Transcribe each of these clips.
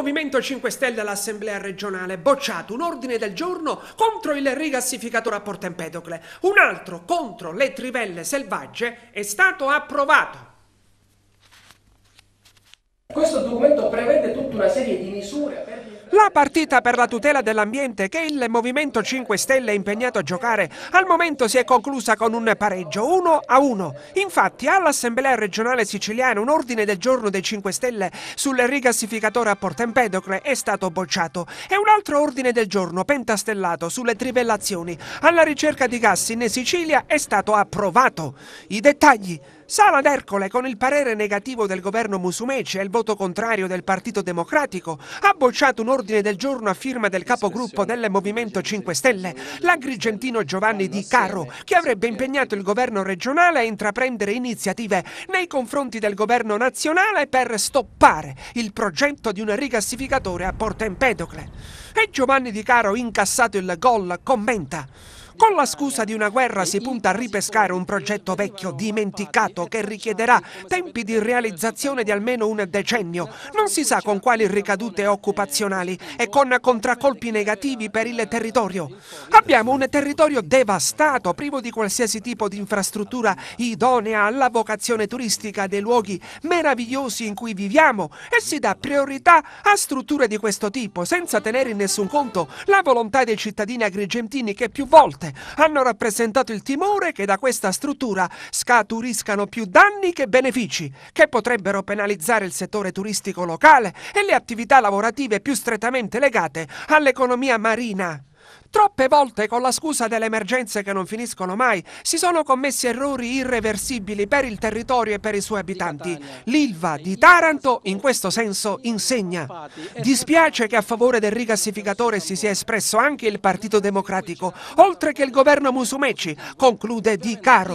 Movimento 5 Stelle all'Assemblea regionale bocciato un ordine del giorno contro il rigassificatore a Porto Empedocle, un altro contro le trivelle selvagge è stato approvato. Questo documento prevede tutta una serie di misure la partita per la tutela dell'ambiente che il Movimento 5 Stelle è impegnato a giocare al momento si è conclusa con un pareggio 1 a 1. Infatti all'Assemblea regionale siciliana un ordine del giorno dei 5 Stelle sul rigassificatore a Empedocle è stato bocciato e un altro ordine del giorno pentastellato sulle trivellazioni alla ricerca di gas in Sicilia è stato approvato. I dettagli Sala d'Ercole, con il parere negativo del governo Musumeci e il voto contrario del Partito Democratico, ha bocciato un ordine del giorno a firma del capogruppo del Movimento 5 Stelle, l'agrigentino Giovanni Di Carro, che avrebbe impegnato il governo regionale a intraprendere iniziative nei confronti del governo nazionale per stoppare il progetto di un rigassificatore a Porta Empedocle. E Giovanni Di Caro, incassato il gol, commenta con la scusa di una guerra si punta a ripescare un progetto vecchio, dimenticato, che richiederà tempi di realizzazione di almeno un decennio, non si sa con quali ricadute occupazionali e con contraccolpi negativi per il territorio. Abbiamo un territorio devastato, privo di qualsiasi tipo di infrastruttura idonea alla vocazione turistica dei luoghi meravigliosi in cui viviamo e si dà priorità a strutture di questo tipo, senza tenere in nessun conto la volontà dei cittadini agrigentini che più volte hanno rappresentato il timore che da questa struttura scaturiscano più danni che benefici, che potrebbero penalizzare il settore turistico locale e le attività lavorative più strettamente legate all'economia marina. Troppe volte, con la scusa delle emergenze che non finiscono mai, si sono commessi errori irreversibili per il territorio e per i suoi abitanti. L'ILVA di Taranto, in questo senso, insegna. Dispiace che a favore del rigassificatore si sia espresso anche il Partito Democratico, oltre che il governo Musumeci, conclude Di Caro.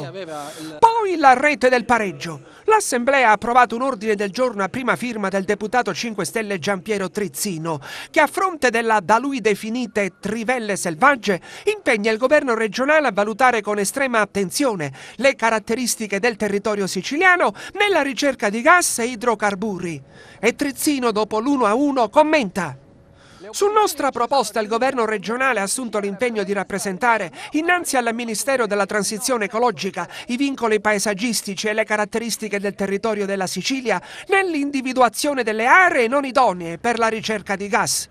Poi la rete del pareggio. L'Assemblea ha approvato un ordine del giorno a prima firma del deputato 5 Stelle Giampiero Trizzino, che a fronte della da lui definite trivelle selvagge impegna il governo regionale a valutare con estrema attenzione le caratteristiche del territorio siciliano nella ricerca di gas e idrocarburi. E Trizzino dopo l'1 a 1 commenta. Su nostra proposta il governo regionale ha assunto l'impegno di rappresentare innanzi al Ministero della Transizione Ecologica i vincoli paesaggistici e le caratteristiche del territorio della Sicilia nell'individuazione delle aree non idonee per la ricerca di gas.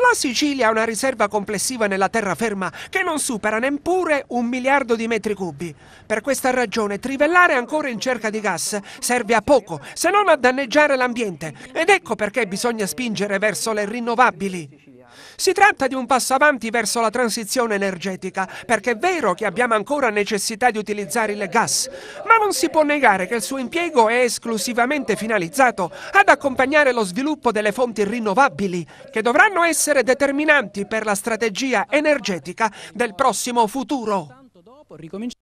La Sicilia ha una riserva complessiva nella terraferma che non supera neppure un miliardo di metri cubi. Per questa ragione trivellare ancora in cerca di gas serve a poco, se non a danneggiare l'ambiente. Ed ecco perché bisogna spingere verso le rinnovabili. Si tratta di un passo avanti verso la transizione energetica, perché è vero che abbiamo ancora necessità di utilizzare il gas, ma non si può negare che il suo impiego è esclusivamente finalizzato ad accompagnare lo sviluppo delle fonti rinnovabili, che dovranno essere determinanti per la strategia energetica del prossimo futuro.